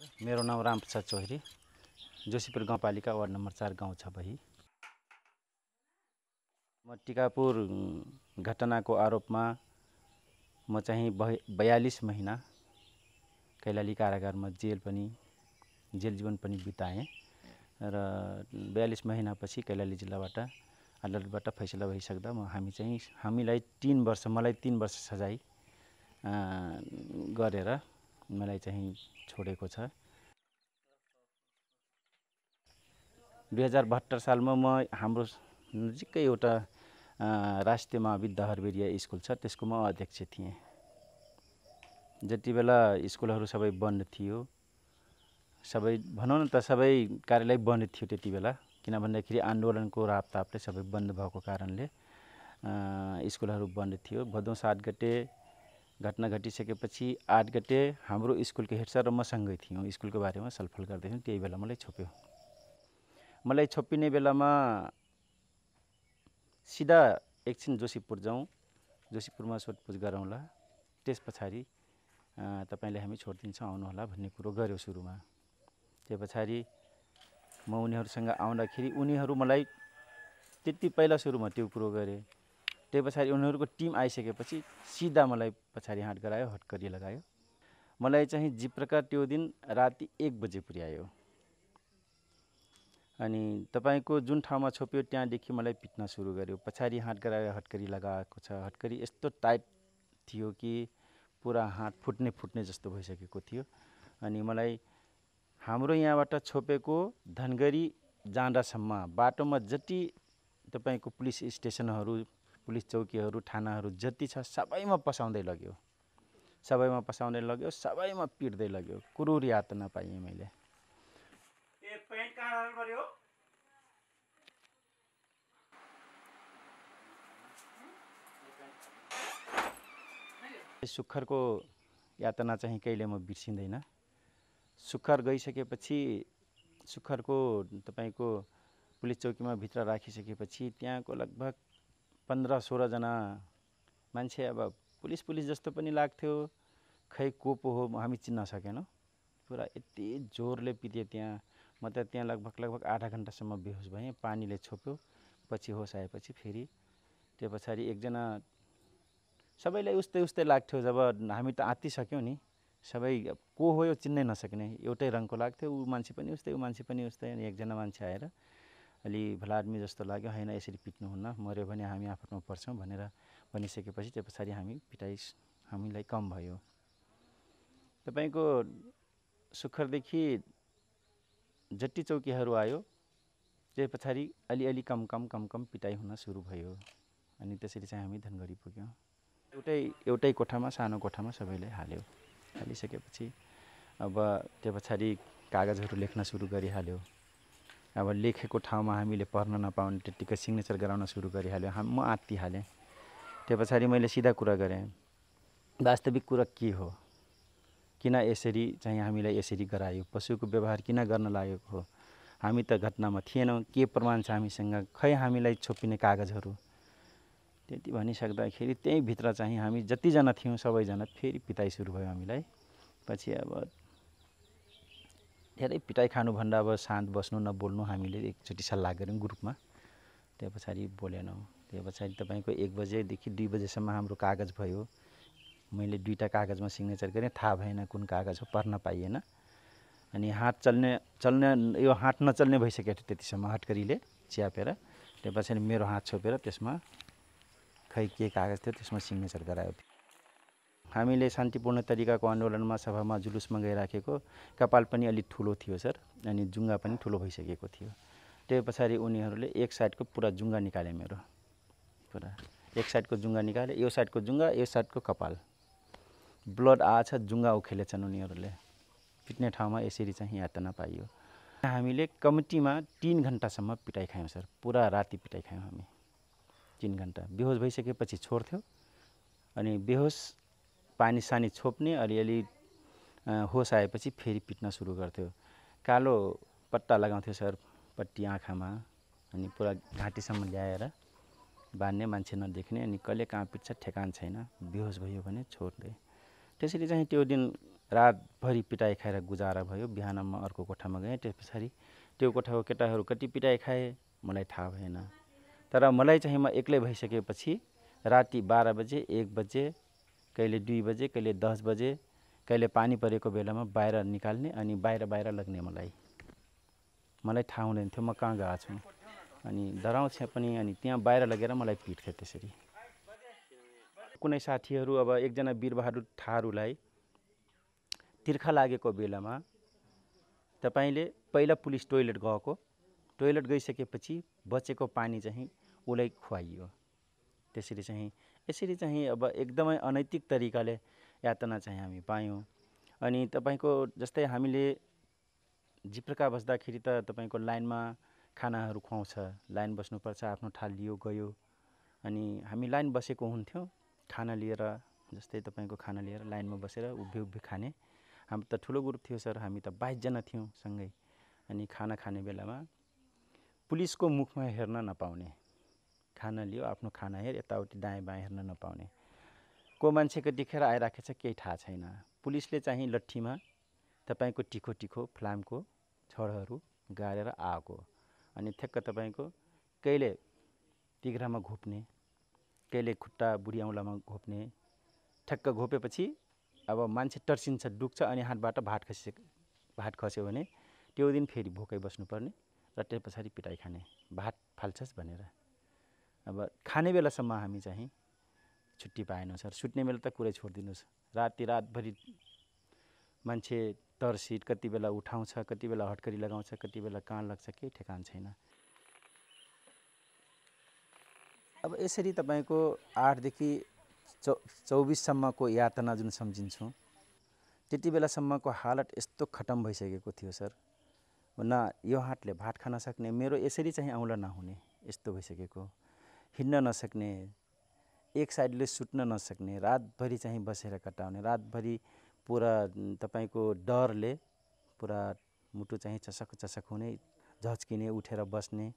नमस्कार मेरो नाम रामप्रसाद चौधरी जोशीपुर गाउँपालिका वार्ड नम्बर चार गाउँ छ बही म टिकापुर घटनाको आरोपमा म चाहिँ बयालिस महिना कैलाली कारागारमा जेल पनि जेल जीवन पनि बिताएँ र बयालिस महिनापछि कैलाली जिल्लाबाट अदालतबाट फैसला भइसक्दा म हामी चाहिँ हामीलाई तिन वर्ष मलाई तिन वर्ष सजाय गरेर मलाई चाहिँ छोडेको छ दुई हजार बहत्तर सालमा म हाम्रो नजिकै एउटा राष्ट्रिय महाविद्या हरबेरिया स्कुल छ त्यसको म अध्यक्ष थिएँ जति बेला स्कुलहरू सबै बन्द थियो सबै भनौँ न त सबै कार्यालय बन्द थियो त्यति बेला किन भन्दाखेरि आन्दोलनको रापतापले सबै बन्द भएको कारणले स्कुलहरू बन्द थियो भदौ सात गते घटना घटिसकेपछि आठ गते हाम्रो स्कुलको हेड सर र मसँगै थियौँ स्कुलको बारेमा छलफल गर्दैछौँ त्यही बेला मलाई छोप्यो मलाई छोपिने बेलामा सिधा एकछिन जोशीपुर जाउँ जोशीपुरमा सोधपुछ गरौँला त्यस पछाडि तपाईँले हामी छोडिदिन्छौँ आउनुहोला भन्ने कुरो गऱ्यो सुरुमा त्यो पछाडि म उनीहरूसँग आउँदाखेरि उनीहरू मलाई त्यति पहिला सुरुमा त्यो कुरो गरेँ त्यही पछाडि उनीहरूको टिम आइसकेपछि सिधा मलाई पछाडि हाट गरायो हटकरी लगायो मलाई चाहिँ जिप्रका त्यो दिन राति एक बजे पुर्यायो अनि तपाईँको जुन ठाउँमा छोप्यो त्यहाँदेखि मलाई पिट्न सुरु गर्यो पछाडि हाट गराएर हटकरी लगाएको छ हटकरी यस्तो टाइट थियो कि पुरा हात फुट्ने फुट्ने जस्तो भइसकेको थियो अनि मलाई हाम्रो यहाँबाट छोपेको धनगरी जाँदासम्म बाटोमा जति तपाईँको पुलिस स्टेसनहरू पुलिस चौकीहरू थानाहरू जति छ सबैमा पसाउँदै लग्यो सबैमा पसाउँदै लग्यो सबैमा पिट्दै लग्यो कुरुर यातना पाएँ मैले सुखरको यातना चाहिँ कहिले म बिर्सिँदैन सुखर गइसकेपछि सुखरको तपाईँको पुलिस चौकीमा भित्र राखिसकेपछि त्यहाँको लगभग पन्ध्र सोह्रजना मान्छे अब पुलिस पुलिस जस्तो पनि लाग्थ्यो खै को पो हो हामी चिन्न सकेनौँ पुरा यति जोरले पिते त्यहाँ म त त्यहाँ लगभग लगभग आधा घन्टासम्म बेहोस भएँ पानीले छोप्यो पछि होस आएपछि फेरि त्यो पछाडि एकजना सबैलाई उस्तै उस्तै लाग्थ्यो जब हामी त आँतिसक्यौँ नि सबै को हो यो चिन्नै नसक्ने एउटै रङको लाग्थ्यो ऊ मान्छे पनि उस्तै ऊ मान्छे पनि उस्तै अनि एकजना मान्छे आएर अलि भला आदमी जस्तो लाग्यो होइन यसरी पिट्नुहुन्न मऱ्यो भने हामी आफूमा पर्छौँ भनेर भनिसकेपछि त्यो पछाडि हामी पिटाइ हामीलाई कम भयो तपाईँको सुखरदेखि जट्टी चौकीहरू आयो त्यो पछाडि अलिअलि कम कम कम कम पिटाइ हुन सुरु भयो अनि त्यसरी चाहिँ हामी धनगढी पुग्यौँ एउटै एउटै कोठामा सानो कोठामा सबैले हाल्यो हालिसकेपछि अब त्यो पछाडि कागजहरू लेख्न सुरु गरिहाल्यो अब लेखेको ठाउँमा हामीले पढ्न नपाउने त्यत्तिकै सिग्नेचर गराउन सुरु गरिहाल्यो हाम म आत्तिहालेँ त्यो पछाडि मैले सिधा कुरा गरेँ वास्तविक कुरा के हो किन यसरी चाहिँ हामीलाई यसरी गरायो पशुको व्यवहार किन गर्न लागेको हो हामी त घटनामा थिएनौँ के प्रमाण छ हामीसँग खै हामीलाई छोपिने कागजहरू त्यति भनिसक्दाखेरि त्यहीँभित्र चाहिँ हामी जतिजना थियौँ सबैजना फेरि पिताइ सुरु भयो हामीलाई पछि अब धेरै पिटाइ खानुभन्दा अब शान्त बस्नु नबोल्नु हामीले एकचोटि सल्लाह गऱ्यौँ ग्रुपमा त्यो पछाडि बोलेनौँ त्यो पछाडि तपाईँको एक बजेदेखि दुई बजेसम्म हाम्रो कागज भयो मैले दुईवटा कागजमा सिग्नेचर गरेँ थाहा भएन कुन कागज हो पर्न पाइएन अनि हात चल्ने चल्ने यो हात नचल्ने भइसकेको थियो त्यतिसम्म हटकरीले च्यापेर त्यो पछाडि मेरो हात छोपेर त्यसमा खै के कागज थियो त्यसमा सिग्नेचर गरायो हामीले शान्तिपूर्ण तरिकाको आन्दोलनमा सभामा जुलुस मगाइराखेको कपाल पनि अलिक ठुलो थियो सर अनि जुङ्गा पनि ठुलो भइसकेको थियो त्यही पछाडि उनीहरूले एक साइडको पुरा जुङ्गा निकाले मेरो पुरा एक साइडको जुङ्गा निकाले यो साइडको जुङ्गा यो साइडको कपाल ब्लड आएछ जुङ्गा उखेलेछन् उनीहरूले पिट्ने ठाउँमा यसरी चाहिँ यातना पाइयो हामीले कमिटीमा तिन घन्टासम्म पिटाइ खायौँ सर पुरा राति पिटाइ खायौँ हामी तिन घन्टा बेहोस भइसकेपछि छोड्थ्यो अनि बेहोस पानी सानी छोप्ने अलिअलि होस आएपछि फेरि पिट्न सुरु गर्थ्यो कालो पट्टा लगाउँथ्यो सर पट्टी आँखामा अनि पुरा घाँटीसम्म ल्याएर बाँध्ने मान्छे नदेख्ने अनि कहिले कहाँ पिट्छ ठेकान छैन बेहोस भयो भने छोड्दै त्यसरी चाहिँ त्यो दिन रातभरि पिटाइ खाएर गुजारा भयो बिहान म अर्को कोठामा गएँ त्यस पछाडि त्यो कोठाको केटाहरू कति पिटाइ खाए मलाई थाहा भएन तर मलाई चाहिँ म एक्लै भइसकेपछि राति बाह्र बजे एक बजे कहिले दुई बजे कहिले दस बजे कहिले पानी परेको बेलामा बाहिर निकाल्ने अनि बाहिर बाहिर लग्ने मलाई मलाई थाहा हुँदैन थियो म कहाँ गएको छु अनि डराउँथे पनि अनि त्यहाँ बाहिर लगेर मलाई पिट्थ्यो त्यसरी कुनै साथीहरू अब एकजना बिरबहादुर थारूलाई तिर्खा लागेको बेलामा तपाईँले पहिला पुलिस टोइलेट गएको टोइलेट गइसकेपछि बचेको पानी चाहिँ उसलाई खुवाइयो त्यसरी चाहिँ यसरी चाहिँ अब एकदमै अनैतिक तरिकाले यातना चाहिँ हामी पायौँ अनि तपाईँको जस्तै हामीले जिप्रका बस्दाखेरि त तपाईँको लाइनमा खानाहरू खुवाउँछ लाइन बस्नुपर्छ आफ्नो ठाल लियो गयो अनि हामी लाइन बसेको हुन्थ्यौँ खाना लिएर जस्तै तपाईँको खाना लिएर लाइनमा बसेर उभि उभि खाने हाम्रो त ठुलो ग्रुप थियो सर हामी त बाइसजना थियौँ सँगै अनि खाना खाने बेलामा पुलिसको मुखमा हेर्न नपाउने खाना लियो आफ्नो खाना हेर यताउति दायाँ बायाँ हेर्न नपाउने को मान्छेको देखेर आइराखेको छ केही थाहा छैन पुलिसले चाहिँ लट्ठीमा तपाईँको टिखो टिखो फ्लामको छडहरू गाडेर आएको अनि ठ्याक्क तपाईँको कहिले तिघ्रामा घोप्ने कहिले खुट्टा बुढी औँलामा घोप्ने ठ्याक्क घोपेपछि अब मान्छे टर्सिन्छ डुक्छ अनि हातबाट भात खसे भात खस्यो भने त्यो दिन फेरि भोकै बस्नुपर्ने र त्यस पछाडि पिटाइ खाने भात फाल्छस् भनेर अब खाने बेलासम्म हामी चाहिँ छुट्टी पाएनौँ सर सुत्ने बेला त कुरै छोडिदिनुहोस् राति रातभरि मान्छे तर्सिट कति बेला उठाउँछ कति बेला हटकरी लगाउँछ कति बेला कहाँ लाग्छ केही ठेकान छैन अब यसरी तपाईँको आठदेखि चौ चौबिससम्मको यातना जुन सम्झिन्छौँ त्यति बेलासम्मको हालत यस्तो खतम भइसकेको थियो सर न यो हाटले भात खान सक्ने मेरो यसरी चाहिँ औँला नहुने यस्तो भइसकेको हिँड्न नसक्ने एक साइडले सुत्न नसक्ने रातभरि चाहिँ बसेर कटाउने रातभरि पुरा तपाईँको डरले पुरा मुटु चाहिँ चसक चसक हुने झच्किने उठेर बस्ने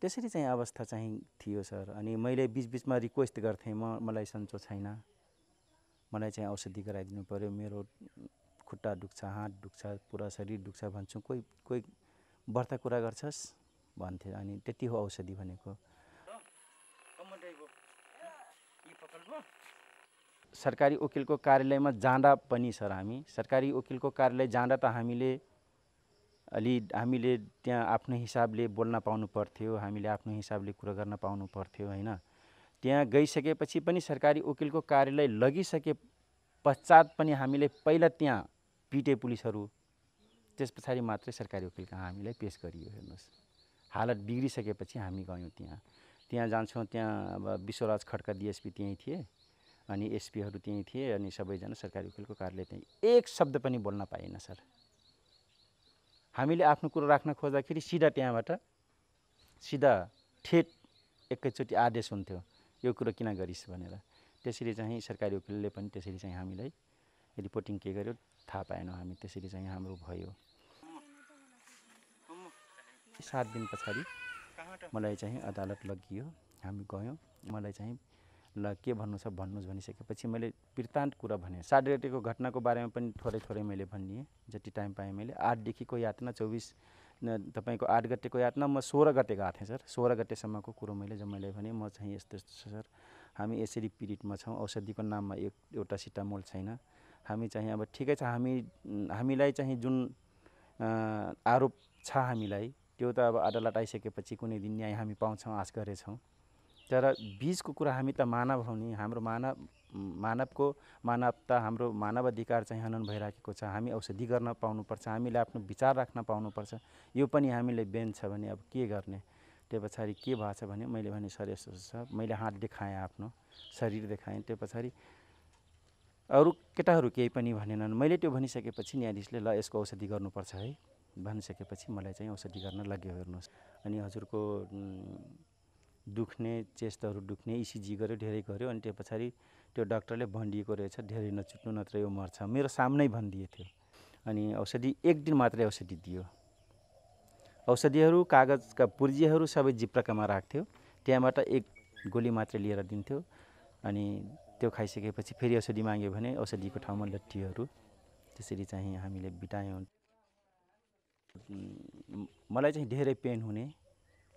त्यसरी चाहिँ अवस्था चाहिँ थियो सर अनि मैले बिचबिचमा रिक्वेस्ट गर्थेँ म मलाई सन्चो छैन मलाई चाहिँ औषधि गराइदिनु पऱ्यो मेरो खुट्टा दुख्छ हात दुख्छ पुरा शरीर दुख्छ भन्छु कोही कोही व्रत कुरा गर्छस् भन्थे अनि त्यति हो औषधि भनेको सरकारी वकिलको कार्यालयमा जाँदा पनि सर हामी सरकारी वकिलको कार्यालय जाँदा त हामीले अलि हामीले त्यहाँ आफ्नो हिसाबले बोल्न पाउनु पर्थ्यो हामीले आफ्नो हिसाबले कुरा गर्न पाउनु पर्थ्यो होइन त्यहाँ गइसकेपछि पनि सरकारी वकिलको कार्यालय लगिसके पश्चात पनि हामीले पहिला त्यहाँ पिटे पुलिसहरू त्यस पछाडि मात्रै सरकारी वकिल कहाँ हामीलाई पेस गरियो हेर्नुहोस् हालत बिग्रिसकेपछि हामी गयौँ त्यहाँ त्यहाँ जान्छौँ त्यहाँ अब विश्वराज खड्का डिएसपी त्यहीँ थिए अनि एसपीहरू त्यहीँ थिए अनि सबैजना सरकारी वकिलको कार्यालय त्यहीँ एक शब्द पनि बोल्न पाइनँ सर हामीले आफ्नो कुरो राख्न खोज्दाखेरि सिधा त्यहाँबाट सिधा ठेट एकैचोटि आदेश हुन्थ्यो यो कुरो किन गरिस् भनेर त्यसरी चाहिँ सरकारी वकिलले पनि त्यसरी चाहिँ हामीलाई रिपोर्टिङ के गर्यो थाहा पाएनौँ हामी त्यसरी चाहिँ हाम्रो भयो सात दिन पछाडि मलाई चाहिँ अदालत लगियो हामी गयौँ मलाई चाहिँ ल के भन्नु छ भन्नुहोस् भनिसकेपछि मैले वृत्तान्त कुरा भने साडेटेको घटनाको बारेमा पनि थोरै थोरै मैले भनिदिएँ जति टाइम पाएँ मैले आठदेखिको यातना चौबिस तपाईँको आठ गतेको यातना म सोह्र गते गएको थिएँ सर सोह्र गतेसम्मको कुरो मैले मैले भने म चाहिँ यस्तो यस्तो छ सर हामी यसरी पिरियडमा छौँ औषधिको नाममा एक एउटा सिटामोल छैन हामी चाहिँ अब ठिकै छ हामी हामीलाई चाहिँ जुन आरोप छ हामीलाई त्यो त अब अदालत आइसकेपछि कुनै दिन न्याय हामी पाउँछौँ आश गरेछौँ तर बिचको कुरा हामी त मानव हौ नि हाम्रो मानव मानवको मानवता हाम्रो मानव अधिकार चाहिँ हनन भइराखेको छ हामी औषधि गर्न पाउनुपर्छ हामीले आफ्नो विचार राख्न पाउनुपर्छ यो पनि हामीले बेन छ भने अब के गर्ने त्यो पछाडि के भएको छ भने मैले भने सर यस्तो छ मैले हात देखाएँ आफ्नो शरीर देखाएँ त्यो पछाडि अरू केटाहरू केही पनि भनेनन् मैले त्यो भनिसकेपछि न्यायाधीशले ल यसको औषधि गर्नुपर्छ है भनिसकेपछि मलाई चाहिँ औषधि गर्न लाग्यो हेर्नुहोस् अनि हजुरको दुख्ने चेस्टहरू दुख्ने इसिजी e गऱ्यो धेरै गऱ्यो अनि त्यो पछाडि त्यो डक्टरले भनिदिएको रहेछ धेरै नचुट्नु नत्र यो मर्छ मेरो सामनै भनिदिए थियो अनि औषधि एक दिन मात्रै औषधि दियो औषधिहरू कागजका पुर्जीहरू सबै जिप्राकामा राख्थ्यो त्यहाँबाट एक गोली मात्रै लिएर दिन्थ्यो अनि त्यो खाइसकेपछि फेरि औषधि माग्यो भने औषधिको ठाउँमा लट्ठीहरू त्यसरी चाहिँ हामीले बितायौँ मलाई चाहिँ धेरै पेन हुने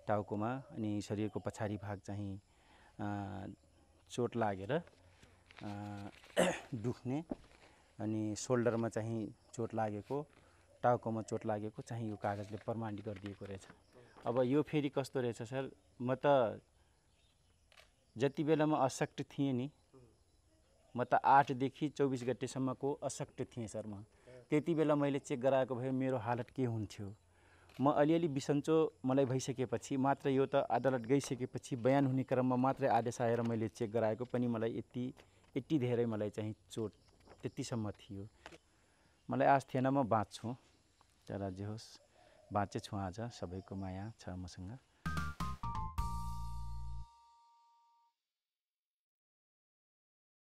टाउकोमा अनि शरीरको पछाडि भाग चाहिँ चोट लागेर दुख्ने अनि सोल्डरमा चाहिँ चोट लागेको टाउकोमा चोट लागेको चाहिँ यो कागजले प्रमाणित गरिदिएको रहेछ अब यो फेरि कस्तो रहेछ सर म त जति बेला म अशक्त थिएँ नि म त आठदेखि चौबिस गतेसम्मको अशक्त थिएँ सर म त्यति बेला मैले चेक गराएको भए मेरो हालत के हुन्थ्यो म अलिअलि बिसन्चो मलाई भइसकेपछि मात्र यो त अदालत गइसकेपछि बयान हुने क्रममा मात्रै आदेश आएर मैले चेक गराएको पनि मलाई यति यति धेरै मलाई चाहिँ चोट त्यतिसम्म थियो मलाई आज थिएन म बाँच्छु तर जे होस् बाँचेछु आज सबैको माया छ मसँग